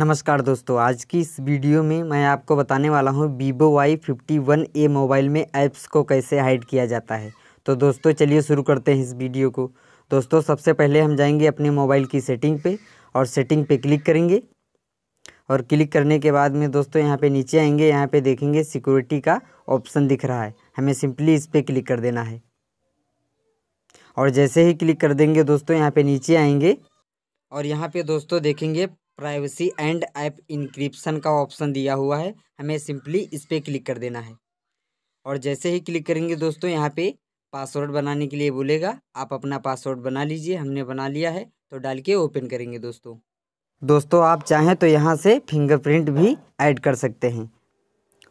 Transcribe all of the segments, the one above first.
नमस्कार दोस्तों आज की इस वीडियो में मैं आपको बताने वाला हूँ Vivo Y fifty one A mobile में ऐप्स को कैसे हाइड किया जाता है तो दोस्तों चलिए शुरू करते हैं इस वीडियो को दोस्तों सबसे पहले हम जाएंगे अपने मोबाइल की सेटिंग पे और सेटिंग पे क्लिक करेंगे और क्लिक करने के बाद में दोस्तों यहाँ पे नीचे आएंगे यहाँ पर देखेंगे सिक्योरिटी का ऑप्शन दिख रहा है हमें सिंपली इस पर क्लिक कर देना है और जैसे ही क्लिक कर देंगे दोस्तों यहाँ पर नीचे आएंगे और यहाँ पर दोस्तों देखेंगे प्राइवेसी एंड ऐप इंक्रिप्शन का ऑप्शन दिया हुआ है हमें सिंपली इस पर क्लिक कर देना है और जैसे ही क्लिक करेंगे दोस्तों यहाँ पे पासवर्ड बनाने के लिए बोलेगा आप अपना पासवर्ड बना लीजिए हमने बना लिया है तो डाल के ओपन करेंगे दोस्तों दोस्तों आप चाहें तो यहाँ से फिंगरप्रिंट भी ऐड कर सकते हैं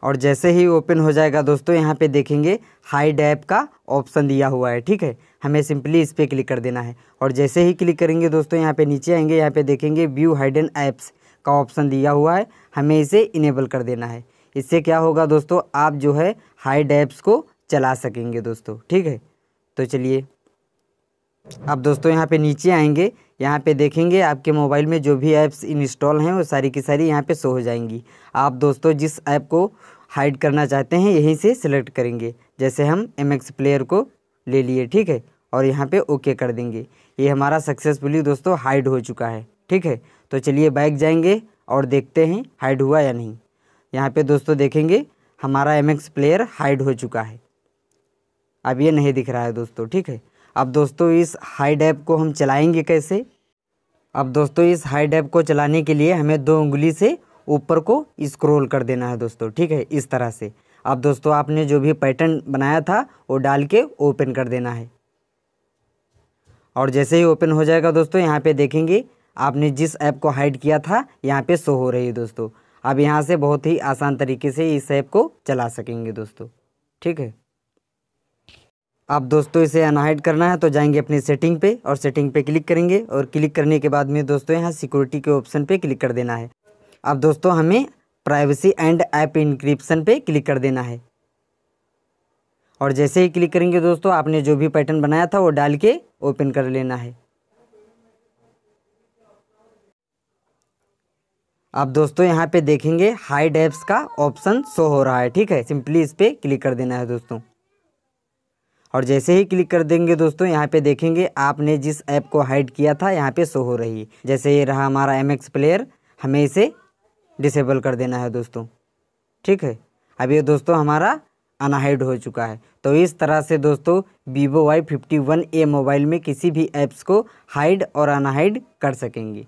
और जैसे ही ओपन हो जाएगा दोस्तों यहाँ पे देखेंगे हाई डैप का ऑप्शन दिया हुआ है ठीक है हमें सिंपली इस पर क्लिक कर देना है और जैसे ही क्लिक करेंगे दोस्तों यहाँ पे नीचे आएंगे यहाँ पे देखेंगे व्यू हाइडन ऐप्स का ऑप्शन दिया हुआ है हमें इसे इनेबल कर देना है इससे क्या होगा दोस्तों आप जो है हाई डैप्स को चला सकेंगे दोस्तों ठीक है तो चलिए अब दोस्तों यहाँ पे नीचे आएंगे यहाँ पे देखेंगे आपके मोबाइल में जो भी ऐप्स इंस्टॉल हैं वो सारी की सारी यहाँ पे शो हो जाएंगी आप दोस्तों जिस ऐप को हाइड करना चाहते हैं यहीं से सिलेक्ट करेंगे जैसे हम एम एक्स प्लेयर को ले लिए ठीक है और यहाँ पे ओके कर देंगे ये हमारा सक्सेसफुली दोस्तों हाइड हो चुका है ठीक है तो चलिए बाइक जाएंगे और देखते हैं हाइड हुआ या नहीं यहाँ पे दोस्तों देखेंगे हमारा एम एक्स प्लेयर हाइड हो चुका है अब ये नहीं दिख रहा है दोस्तों ठीक है अब दोस्तों इस हाई डैप को हम चलाएंगे कैसे अब दोस्तों इस हाई डैप को चलाने के लिए हमें दो उंगली से ऊपर को स्क्रोल कर देना है दोस्तों ठीक है इस तरह से अब दोस्तों आपने जो भी पैटर्न बनाया था वो डाल के ओपन कर देना है और जैसे ही ओपन हो जाएगा दोस्तों यहाँ पे देखेंगे आपने जिस ऐप को हाइड किया था यहाँ पे शो हो रही है दोस्तों अब यहाँ से बहुत ही आसान तरीके से इस ऐप को चला सकेंगे दोस्तों ठीक है आप दोस्तों इसे अनहाइड करना है तो जाएंगे अपनी सेटिंग पे और सेटिंग पे क्लिक करेंगे और क्लिक करने के बाद में दोस्तों यहाँ सिक्योरिटी के ऑप्शन पे क्लिक कर देना है अब दोस्तों हमें प्राइवेसी एंड ऐप इंक्रिप्शन पे क्लिक कर देना है और जैसे ही क्लिक करेंगे दोस्तों आपने जो भी पैटर्न बनाया था वो डाल के ओपन कर लेना है आप दोस्तों यहाँ पे देखेंगे हाइड ऐप्स का ऑप्शन शो हो रहा है ठीक है सिंपली इस पर क्लिक कर देना है दोस्तों और जैसे ही क्लिक कर देंगे दोस्तों यहाँ पे देखेंगे आपने जिस ऐप को हाइड किया था यहाँ पे शो हो रही है जैसे ये रहा हमारा एम एक्स प्लेयर हमें इसे डिसेबल कर देना है दोस्तों ठीक है अब ये दोस्तों हमारा अनहाइड हो चुका है तो इस तरह से दोस्तों Vivo Y fifty one A mobile में किसी भी ऐप्स को हाइड और अनहाइड कर सकेंगे